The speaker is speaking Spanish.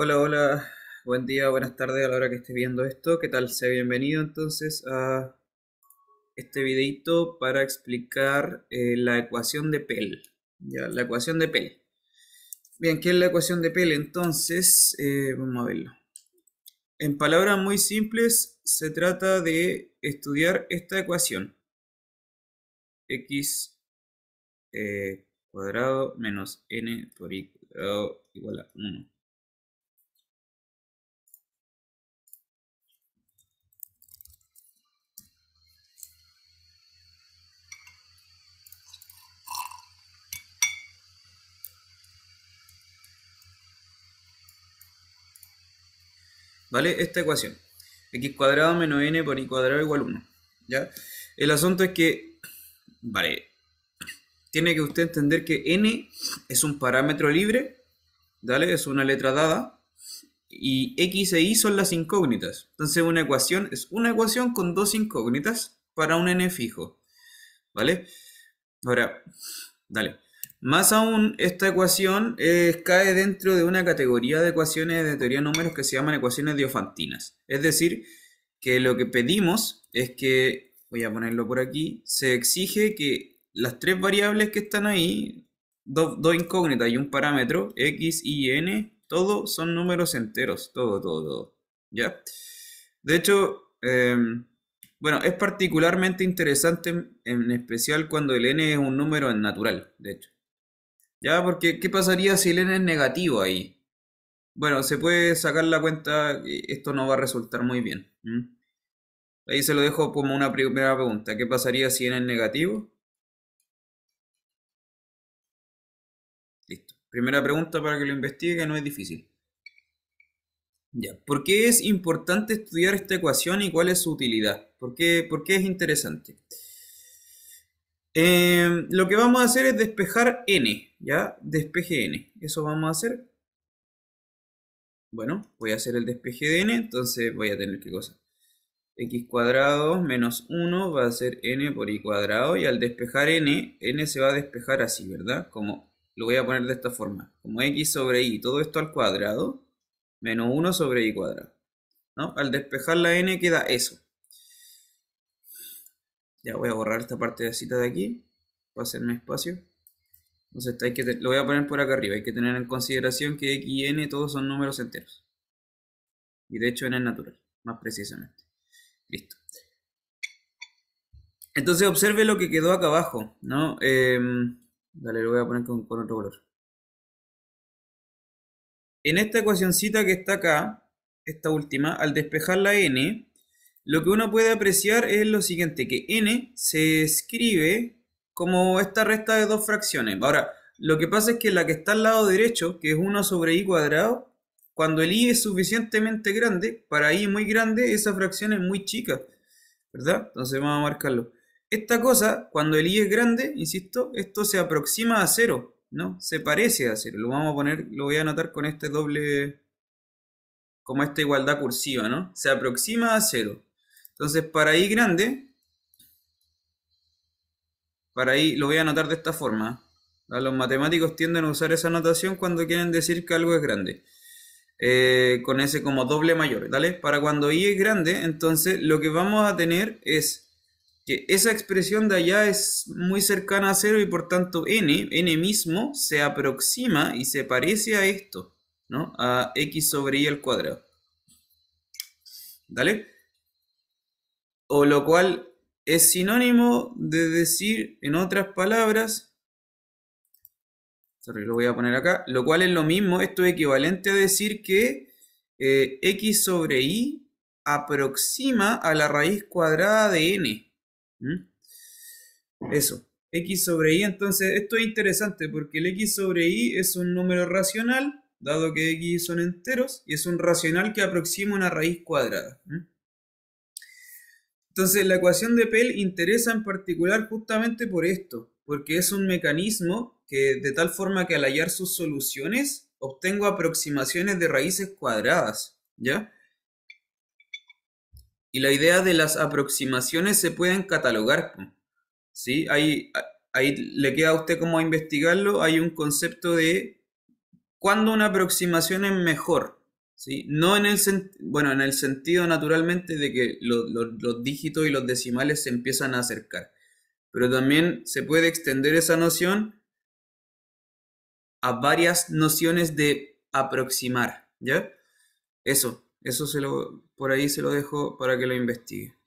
Hola, hola, buen día, buenas tardes a la hora que estés viendo esto. ¿Qué tal? Sea bienvenido entonces a este videito para explicar eh, la ecuación de Pell. Ya, la ecuación de Pell. Bien, ¿qué es la ecuación de Pell? Entonces, eh, vamos a verlo. En palabras muy simples, se trata de estudiar esta ecuación. x eh, cuadrado menos n por y cuadrado igual a 1 ¿Vale? Esta ecuación. X cuadrado menos N por Y cuadrado igual 1. ¿Ya? El asunto es que, vale, tiene que usted entender que N es un parámetro libre, ¿vale? Es una letra dada. Y X e Y son las incógnitas. Entonces una ecuación es una ecuación con dos incógnitas para un N fijo. ¿Vale? Ahora, dale. Más aún, esta ecuación eh, cae dentro de una categoría de ecuaciones de teoría de números que se llaman ecuaciones diofantinas. Es decir, que lo que pedimos es que, voy a ponerlo por aquí, se exige que las tres variables que están ahí, dos incógnitas y un parámetro, x, y, n, todos son números enteros, todo, todo, todo. ¿Ya? De hecho, em, bueno, es particularmente interesante, en especial cuando el n es un número natural, de hecho. ¿Ya? Porque, ¿qué pasaría si el n es negativo ahí? Bueno, se puede sacar la cuenta, que esto no va a resultar muy bien. Ahí se lo dejo como una primera pregunta. ¿Qué pasaría si n es negativo? Listo. Primera pregunta para que lo investigue, no es difícil. Ya. ¿Por qué es importante estudiar esta ecuación y cuál es su utilidad? ¿Por qué, por qué es interesante? Em, lo que vamos a hacer es despejar n, ¿ya? Despeje n. Eso vamos a hacer. Bueno, voy a hacer el despeje de n, entonces voy a tener que cosa. x cuadrado menos 1 va a ser n por y cuadrado y al despejar n, n se va a despejar así, ¿verdad? Como lo voy a poner de esta forma, como x sobre y, todo esto al cuadrado, menos 1 sobre y cuadrado. ¿no? Al despejar la n queda eso. Ya voy a borrar esta parte de cita de aquí para hacerme espacio. Entonces que, lo voy a poner por acá arriba. Hay que tener en consideración que x y n todos son números enteros. Y de hecho n es natural, más precisamente. Listo. Entonces observe lo que quedó acá abajo, ¿no? Em, dale, lo voy a poner con, otro color. En esta ecuacióncita que está acá, esta última, al despejar la n, lo que uno puede apreciar es lo siguiente, que n se escribe como esta resta de dos fracciones. Ahora, lo que pasa es que la que está al lado derecho, que es 1 sobre i cuadrado, cuando el i es suficientemente grande, para i muy grande, esa fracción es muy chica, ¿verdad? Entonces vamos a marcarlo. Esta cosa, cuando el i es grande, insisto, esto se aproxima a cero, ¿no? Se parece a 0. Lo vamos a poner, lo voy a anotar con este doble, como esta igualdad cursiva, ¿no? Se aproxima a cero. Entonces, para I grande, para I lo voy a anotar de esta forma. los matemáticos tienden a usar esa notación cuando quieren decir que algo es grande. Eh, con ese como doble mayor, ¿vale? Para cuando i es grande, entonces lo que vamos a tener es que esa expresión de allá es muy cercana a cero y por tanto n, n mismo, se aproxima y se parece a esto, ¿no? A x sobre y al cuadrado. ¿Dale? o lo cual es sinónimo de decir, en otras palabras, lo voy a poner acá, lo cual es lo mismo, esto es equivalente a decir que eh, x sobre y aproxima a la raíz cuadrada de n. Eso, x sobre y, entonces esto es interesante porque el x sobre y es un número racional, dado que x son enteros, y es un racional que aproxima una raíz cuadrada. Entonces la ecuación de Pell interesa en particular justamente por esto, porque es un mecanismo que de tal forma que al hallar sus soluciones obtengo aproximaciones de raíces cuadradas, ¿ya? Y la idea de las aproximaciones se pueden catalogar, ¿sí? Ahí, le queda a usted como investigarlo, hay un concepto de cuándo una aproximación es mejor, no en el, bueno, en el sentido naturalmente de que los dígitos y los decimales se empiezan a acercar, pero también se puede extender esa noción a varias nociones de aproximar, ¿ya? Eso, eso se lo, por ahí se lo dejo para que lo investigue.